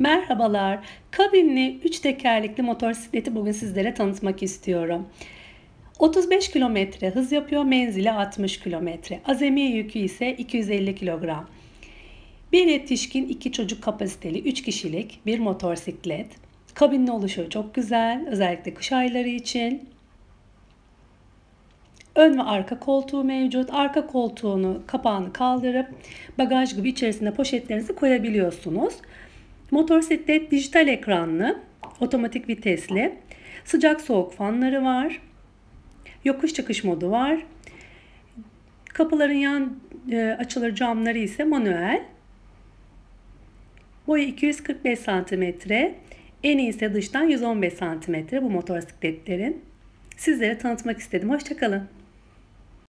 Merhabalar, kabinli 3 tekerlekli motosikleti bugün sizlere tanıtmak istiyorum. 35 kilometre hız yapıyor, menzili 60 kilometre. Azami yükü ise 250 kilogram. Bir yetişkin, iki çocuk kapasiteli 3 kişilik bir motosiklet. Kabinli oluşu çok güzel, özellikle kış ayları için. Ön ve arka koltuğu mevcut. Arka koltuğunu kapağını kaldırıp bagaj gibi içerisinde poşetlerinizi koyabiliyorsunuz. Motosiklet dijital ekranlı, otomatik vitesli, sıcak soğuk fanları var, yokuş çıkış modu var. Kapıların yan e, açılır camları ise manuel. Boyu 245 cm, en iyi ise dıştan 115 cm bu motosikletlerin. Sizlere tanıtmak istedim. Hoşçakalın.